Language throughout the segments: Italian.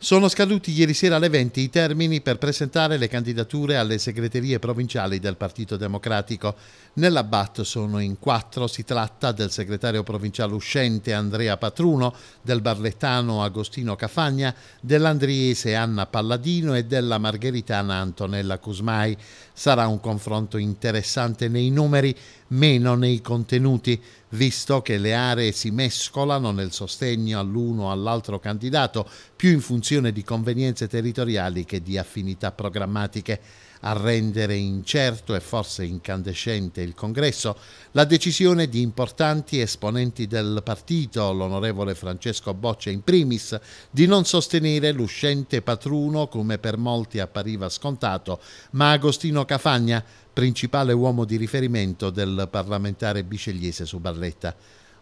Sono scaduti ieri sera alle 20 i termini per presentare le candidature alle segreterie provinciali del Partito Democratico. Nella BAT sono in quattro, si tratta del segretario provinciale uscente Andrea Patruno, del barlettano Agostino Cafagna, dell'andriese Anna Palladino e della margheritana Antonella Cusmai. Sarà un confronto interessante nei numeri, meno nei contenuti visto che le aree si mescolano nel sostegno all'uno o all'altro candidato, più in funzione di convenienze territoriali che di affinità programmatiche a rendere incerto e forse incandescente il congresso, la decisione di importanti esponenti del partito, l'onorevole Francesco Boccia in primis, di non sostenere l'uscente patruno come per molti appariva scontato, ma Agostino Cafagna, principale uomo di riferimento del parlamentare bicegliese su Barletta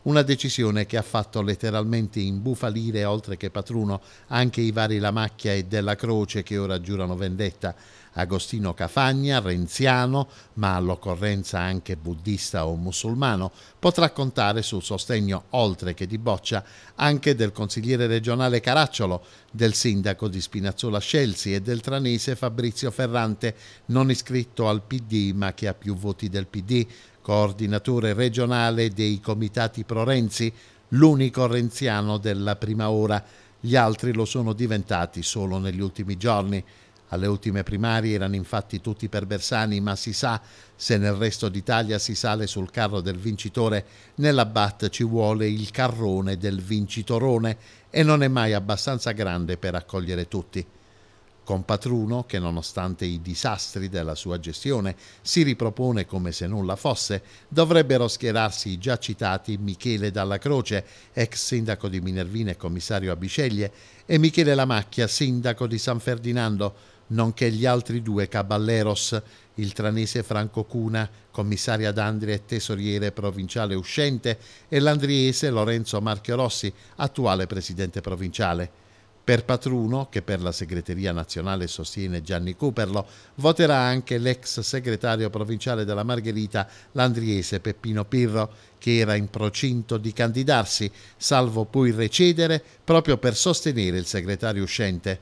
una decisione che ha fatto letteralmente imbufalire oltre che Patruno anche i vari Lamacchia e Della Croce che ora giurano vendetta. Agostino Cafagna, renziano, ma all'occorrenza anche buddista o musulmano, potrà contare sul sostegno, oltre che di Boccia, anche del consigliere regionale Caracciolo, del sindaco di Spinazzola Scelsi e del tranese Fabrizio Ferrante, non iscritto al PD ma che ha più voti del PD, coordinatore regionale dei comitati pro-Renzi, l'unico renziano della prima ora. Gli altri lo sono diventati solo negli ultimi giorni. Alle ultime primarie erano infatti tutti per Bersani, ma si sa se nel resto d'Italia si sale sul carro del vincitore, nella BAT ci vuole il carrone del vincitorone e non è mai abbastanza grande per accogliere tutti con Patruno che nonostante i disastri della sua gestione si ripropone come se nulla fosse, dovrebbero schierarsi i già citati Michele Dalla Croce, ex sindaco di Minervina e commissario a Biceglie, e Michele Lamacchia, sindaco di San Ferdinando, nonché gli altri due caballeros, il tranese Franco Cuna, commissario ad Andria e tesoriere provinciale uscente, e l'andriese Lorenzo Marchio Rossi, attuale presidente provinciale. Per Patruno, che per la segreteria nazionale sostiene Gianni Cuperlo, voterà anche l'ex segretario provinciale della Margherita, l'andriese Peppino Pirro, che era in procinto di candidarsi, salvo poi recedere proprio per sostenere il segretario uscente.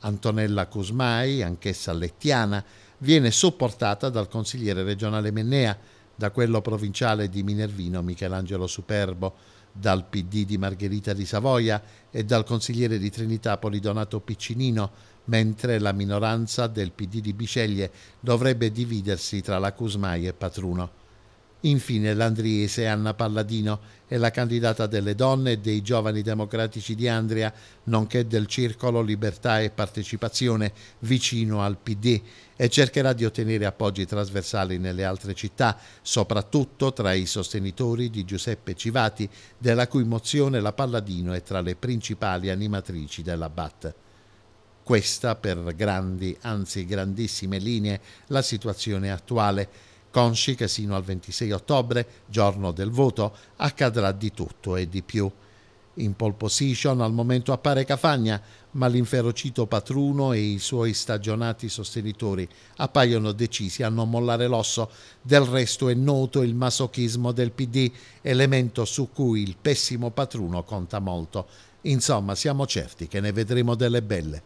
Antonella Cusmai, anch'essa lettiana, viene supportata dal consigliere regionale Mennea, da quello provinciale di Minervino Michelangelo Superbo, dal PD di Margherita di Savoia e dal consigliere di Trinitapoli Donato Piccinino, mentre la minoranza del PD di Biceglie dovrebbe dividersi tra la Cusmai e Patruno. Infine l'andriese Anna Palladino è la candidata delle donne e dei giovani democratici di Andria, nonché del Circolo Libertà e Partecipazione vicino al PD e cercherà di ottenere appoggi trasversali nelle altre città, soprattutto tra i sostenitori di Giuseppe Civati, della cui mozione la Palladino è tra le principali animatrici della BAT. Questa per grandi, anzi grandissime linee, la situazione attuale consci che sino al 26 ottobre, giorno del voto, accadrà di tutto e di più. In pole position al momento appare Cafagna, ma l'inferocito patruno e i suoi stagionati sostenitori appaiono decisi a non mollare l'osso. Del resto è noto il masochismo del PD, elemento su cui il pessimo patruno conta molto. Insomma, siamo certi che ne vedremo delle belle.